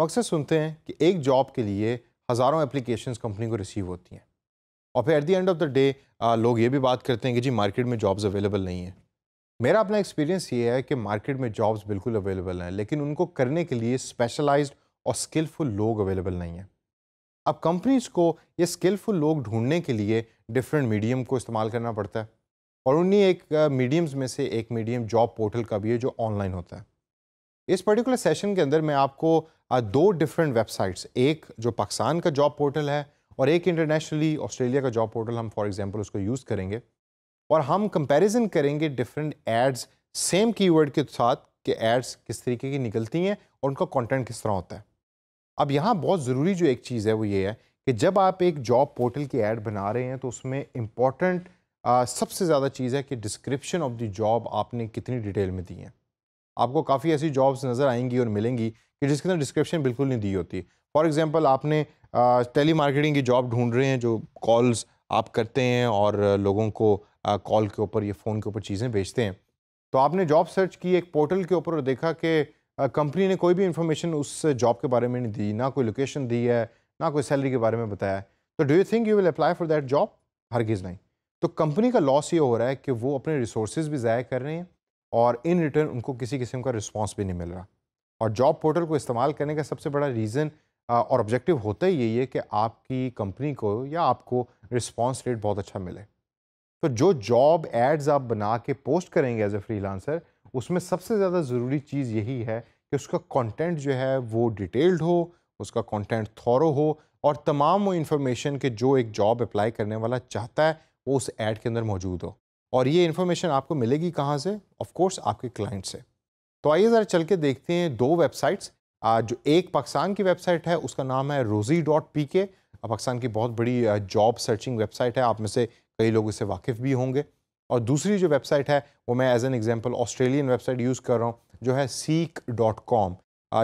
हम अक्सर सुनते हैं कि एक जॉब के लिए हज़ारों एप्लीकेशंस कंपनी को रिसीव होती हैं और फिर at the end of the day लोग ये भी बात करते हैं कि जी मार्केट में जॉब्स अवेलेबल नहीं है मेरा अपना एक्सपीरियंस ये है कि मार्केट में जॉब्स बिल्कुल अवेलेबल हैं लेकिन उनको करने के लिए स्पेशलाइज्ड और स्किलफुल लोग अवेलेबल नहीं हैं अब कंपनीज को ये स्किलफुल लोग ढूंढने के लिए डिफरेंट मीडियम को इस्तेमाल करना पड़ता है और उन्हीं एक मीडियम्स में से एक मीडियम जॉब पोर्टल का भी है जो ऑनलाइन होता है इस पर्टिकुलर सेशन के अंदर मैं आपको दो डिफरेंट वेबसाइट्स एक जो पाकिस्तान का जॉब पोर्टल है और एक इंटरनेशनली ऑस्ट्रेलिया का जॉब पोर्टल हम फॉर एग्जांपल उसको यूज़ करेंगे और हम कंपैरिजन करेंगे डिफरेंट एड्स सेम कीवर्ड के साथ कि एड्स किस तरीके की निकलती हैं और उनका कंटेंट किस तरह होता है अब यहाँ बहुत ज़रूरी जो एक चीज़ है वो ये है कि जब आप एक जॉब पोर्टल की एड बना रहे हैं तो उसमें इम्पॉर्टेंट सबसे ज़्यादा चीज़ है कि डिस्क्रिप्शन ऑफ द जॉब आपने कितनी डिटेल में दी है आपको काफ़ी ऐसी जॉब्स नज़र आएंगी और मिलेंगी कि जिसके अंदर डिस्क्रिप्शन बिल्कुल नहीं दी होती फॉर एग्जांपल आपने टेली मार्केटिंग की जॉब ढूंढ रहे हैं जो कॉल्स आप करते हैं और लोगों को कॉल के ऊपर या फ़ोन के ऊपर चीज़ें भेजते हैं तो आपने जॉब सर्च की एक पोर्टल के ऊपर और देखा कि कंपनी ने कोई भी इंफॉर्मेशन उस जॉब के बारे में नहीं दी ना कोई लोकेशन दी है ना कोई सैलरी के बारे में बताया है तो do you think you will apply for that job हरगिज़ नहीं तो कंपनी का लॉस ये हो रहा है कि वो अपने रिसोर्स भी ज़ाया कर रहे हैं और इन रिटर्न उनको किसी किस्म का रिस्पॉन्स भी नहीं मिल रहा और जॉब पोर्टल को इस्तेमाल करने का सबसे बड़ा रीज़न और ऑब्जेक्टिव होता ही यही है कि आपकी कंपनी को या आपको रिस्पॉन्स रेट बहुत अच्छा मिले तो जो जॉब एड्स आप बना के पोस्ट करेंगे एज ए फ्रीलांसर उसमें सबसे ज़्यादा ज़रूरी चीज़ यही है कि उसका कंटेंट जो है वो डिटेल्ड हो उसका कंटेंट थॉरो हो और तमाम वो इन्फॉर्मेशन के जो एक जॉब अप्लाई करने वाला चाहता है वो उस एड के अंदर मौजूद हो और ये इन्फॉर्मेशन आपको मिलेगी कहाँ से ऑफ कोर्स आपके क्लाइंट से तो आइए ज़रा चल के देखते हैं दो वेबसाइट्स जो एक पाकिस्तान की वेबसाइट है उसका नाम है रोजी डॉट पी के पाकिस्तान की बहुत बड़ी जॉब सर्चिंग वेबसाइट है आप में से कई लोग इससे वाकिफ़ भी होंगे और दूसरी जो वेबसाइट है वो मैं as an example Australian website use कर रहा हूँ जो है सीक डॉट कॉम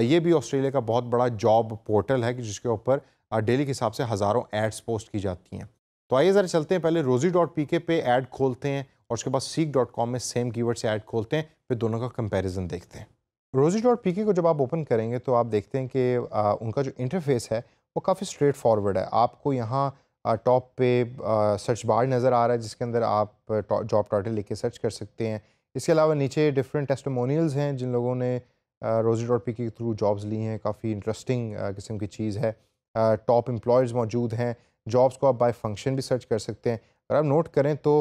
ये भी ऑस्ट्रेलिया का बहुत बड़ा जॉब पोर्टल है जिसके ऊपर डेली के हिसाब से हज़ारों एड्स पोस्ट की जाती हैं तो आइए ज़रा चलते हैं पहले रोजी डॉट पी के पे ऐड खोलते हैं और उसके बाद सीख डॉट कॉम में सेम कीवर्ड से ऐड खोलते हैं फिर दोनों का कंपैरिजन देखते हैं रोजी डॉट पी को जब आप ओपन करेंगे तो आप देखते हैं कि आ, उनका जो इंटरफेस है वो काफ़ी स्ट्रेट फॉरवर्ड है आपको यहाँ टॉप पे सर्च बार नज़र आ रहा है जिसके अंदर आप जॉब तो, टॉटल लिख के सर्च कर सकते हैं इसके अलावा नीचे डिफरेंट टेस्टमोनियल्स हैं जिन लोगों ने Rozee dot P K through jobs ली हैं काफ़ी इंटरेस्टिंग किस्म की चीज़ है टॉप एम्प्लॉयज़ मौजूद हैं जॉब्स को आप बाय फंक्शन भी सर्च कर सकते हैं अगर आप नोट करें तो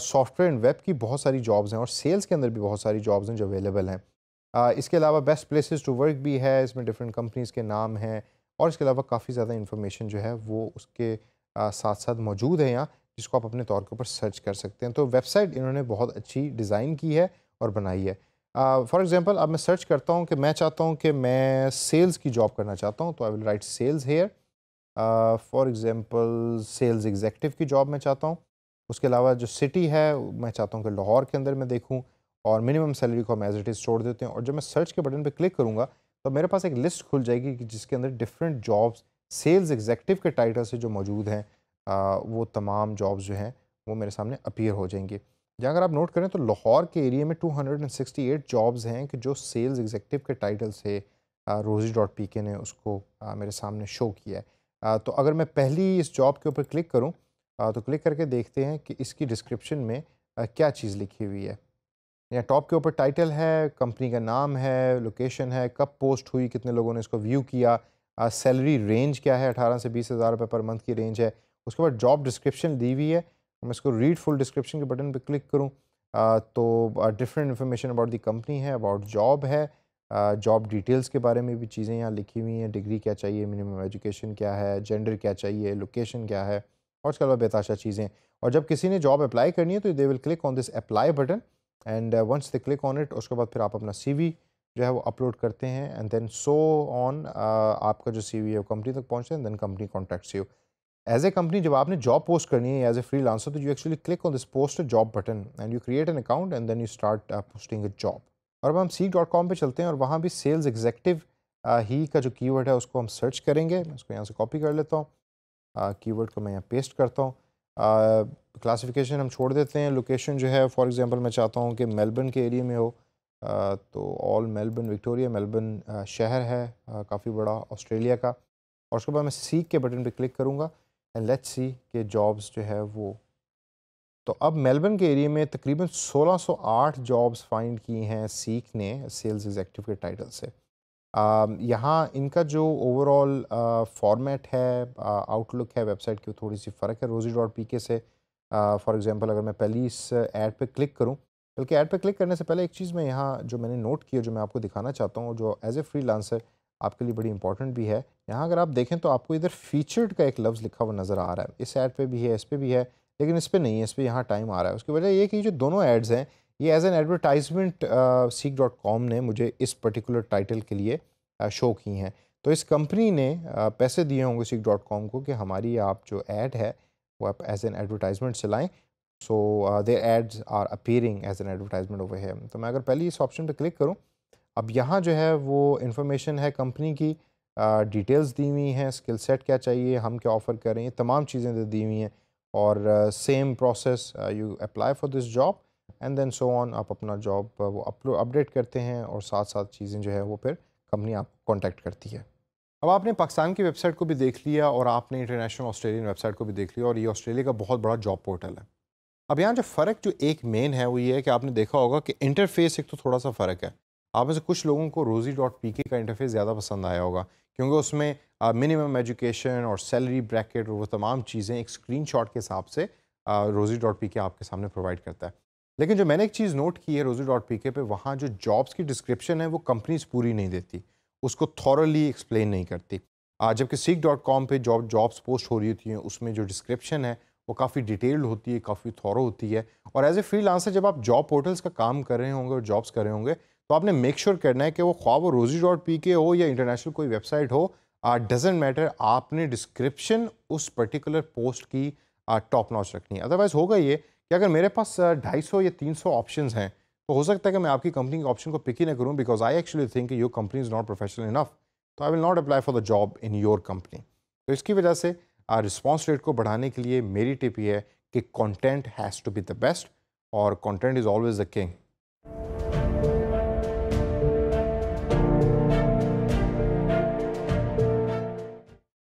सॉफ्टवेयर एंड वेब की बहुत सारी जॉब्स हैं और सेल्स के अंदर भी बहुत सारी जॉब्स हैं जो अवेलेबल हैं इसके अलावा बेस्ट प्लेसेस टू वर्क भी है इसमें डिफरेंट कंपनीज़ के नाम हैं और इसके अलावा काफ़ी ज़्यादा इन्फॉर्मेशन जो है वो उसके साथ साथ मौजूद है यहाँ जिसको आप अपने तौर के ऊपर सर्च कर सकते हैं तो वेबसाइट इन्होंने बहुत अच्छी डिज़ाइन की है और बनाई है फॉर एग्ज़ाम्पल अब मैं सर्च करता हूँ कि मैं चाहता हूँ कि मैं सेल्स की जॉब करना चाहता हूँ तो I will write sales here for example sales executive की जॉब मैं चाहता हूँ उसके अलावा जो सिटी है मैं चाहता हूँ कि लाहौर के अंदर मैं देखूँ और मिनिमम सैलरी को हम एज इट इज़ छोड़ देते हैं और जब मैं सर्च के बटन पर क्लिक करूँगा तो मेरे पास एक लिस्ट खुल जाएगी कि जिसके अंदर डिफरेंट जॉब्स सेल्स एग्जेक्टिव के टाइटल से जो मौजूद हैं वो तमाम जॉब्स जो हैं वो मेरे सामने अपीयर हो जाएंगे जहाँ अगर आप नोट करें तो लाहौर के एरिया में 268 जॉब्स हैं कि जो सेल्स एग्जेक्टिव के टाइटल से रोजी डॉट पी के ने उसको आ, मेरे सामने शो किया है आ, तो अगर मैं पहली इस जॉब के ऊपर क्लिक करूँ तो क्लिक करके देखते हैं कि इसकी डिस्क्रिप्शन में क्या चीज़ लिखी हुई है यहाँ टॉप के ऊपर टाइटल है कंपनी का नाम है लोकेशन है कब पोस्ट हुई कितने लोगों ने इसको व्यू किया सैलरी रेंज क्या है अठारह से बीस हज़ार रुपये पर मंथ की रेंज है उसके बाद जॉब डिस्क्रिप्शन दी हुई है मैं इसको रीड फुल डिस्क्रिप्शन के बटन पर क्लिक करूँ तो different information about the company है अबाउट जॉब है जॉब डिटेल्स के बारे में भी चीज़ें यहाँ लिखी हुई हैं डिग्री क्या चाहिए मिनिमम एजुकेशन क्या है जेंडर क्या चाहिए लोकेशन क्या है और उसके अलावा बेताशा चीज़ें और जब किसी ने जॉब अप्लाई करनी है तो they will click on this apply button and once they click on it उसके बाद फिर आप अपना सी जो है वो अपलोड करते हैं एंड देन सो ऑन आपका जो सी वी है वो कंपनी तक पहुँचते हैं then company contacts you as a company जब आपने जॉब पोस्ट करनी है एज ए फ्री लांसर तो you actually click on this post job button and you create an account and then you start posting a job और अब हम C dot com पर चलते हैं और वहाँ भी सेल्स एग्जेक्टिव ही का जो कीवर्ड है उसको हम सर्च करेंगे मैं उसको यहाँ से कॉपी कर लेता हूँ कीवर्ड को मैं यहाँ पेस्ट करता हूँ क्लासिफिकेशन हम छोड़ देते हैं लोकेशन जो है फॉर एग्जांपल मैं चाहता हूँ कि मेलबर्न के एरिया में हो आ, तो ऑल मेलबर्न विक्टोरिया मेलबर्न शहर है काफ़ी बड़ा ऑस्ट्रेलिया का और उसके बाद मैं सीख के बटन पर क्लिक करूँगा एंड लेट्स सी के जॉब्स जो है वो तो अब मेलबर्न के एरिया में तकरीबन 1608 जॉब्स फाइंड की हैं सीख ने सेल्स एग्जेक्टिव के टाइटल से Um, यहाँ इनका जो ओवरऑल फॉर्मेट uh, है आउटलुक uh, है वेबसाइट की थोड़ी सी फ़र्क है रोजी डॉट पी के से फॉर uh, एग्ज़ाम्पल अगर मैं पहली इस ऐड पे क्लिक करूँ बल्कि ऐड पे क्लिक करने से पहले एक चीज़ मैं यहाँ जो मैंने नोट किया जो मैं आपको दिखाना चाहता हूँ जो एज ए फ्री आपके लिए बड़ी इंपॉर्टेंट भी है यहाँ अगर आप देखें तो आपको इधर फीचर्ड का एक लफ्ज़ लिखा हुआ नज़र आ रहा है इस ऐड पर भी है इस पर भी है लेकिन इस पर नहीं है इस पर यहाँ टाइम आ रहा है उसकी वजह ये कि जो दोनों एड्स हैं ये as an advertisement Seekh dot com ने मुझे इस पर्टिकुलर टाइटल के लिए शो uh, की हैं तो इस कंपनी ने uh, पैसे दिए होंगे सीख डॉट कॉम को कि हमारी आप जो ऐड है वो आप एज एन एडवर्टाइजमेंट से लाएँ so there ads are appearing as an advertisement over है तो मैं अगर पहले इस ऑप्शन पर क्लिक करूँ अब यहाँ जो है वो इन्फॉर्मेशन है कंपनी की डिटेल्स uh, दी हुई हैं स्किल सेट क्या चाहिए हम क्या ऑफ़र कर रहे हैं तमाम चीज़ें दी हुई हैं और same process you apply for this job and then so on आप अपना जॉब वो अपलोड अपडेट करते हैं और साथ साथ चीज़ें जो है वो फिर कंपनी आपको कॉन्टैक्ट करती है अब आपने पाकिस्तान की वेबसाइट को भी देख लिया और आपने इंटरनेशनल ऑस्ट्रेलियन वेबसाइट को भी देख लिया और ये ऑस्ट्रेलिया का बहुत बड़ा जॉब पोर्टल है अब यहाँ जो फ़र्क जो एक मेन है वो ये है कि आपने देखा होगा कि इंटरफेस एक तो थोड़ा सा फ़र्क है आप में से कुछ लोगों को रोज़ी डॉट पी के का इंटरफेस ज़्यादा पसंद आया होगा क्योंकि उसमें मिनिमम एजुकेशन और सैलरी ब्रैकेट और वो तमाम चीज़ें एक स्क्रीन के हिसाब से रोज़ी डॉट पी के आपके सामने प्रोवाइड करता है लेकिन जो मैंने एक चीज़ नोट की है रोजी डॉट पी के पे वहाँ जो जॉब्स की डिस्क्रिप्शन है वो कंपनीज पूरी नहीं देती उसको थॉरली एक्सप्लेन नहीं करती जबकि सीख डॉट कॉम पर जॉब जॉब्स पोस्ट हो रही होती हैं उसमें जो डिस्क्रिप्शन है वो काफ़ी डिटेल्ड होती है काफ़ी थॉरो होती है और एज ए फ्री लांसर जब आप जॉब पोर्टल्स का काम कर रहे होंगे और जॉब्स कर रहे होंगे तो आपने मेक श्योर sure करना है कि वो ख्वाब रोजी डॉट पी के हो या इंटरनेशनल कोई वेबसाइट हो डजेंट मैटर आपने डिस्क्रिप्शन उस पर्टिकुलर पोस्ट की टॉप नॉच रखनी है अदरवाइज़ होगा ये कि अगर मेरे पास ढाई सौ या तीन सौ ऑप्शन हैं तो हो सकता है कि मैं आपकी कंपनी के ऑप्शन को पिक ही ना करूँ because I actually think your company is not professional enough तो I will not apply for the job in your company तो इसकी वजह से रिस्पॉन्स रेट को बढ़ाने के लिए मेरी टिप ये है कि content has to be the best और content is always the king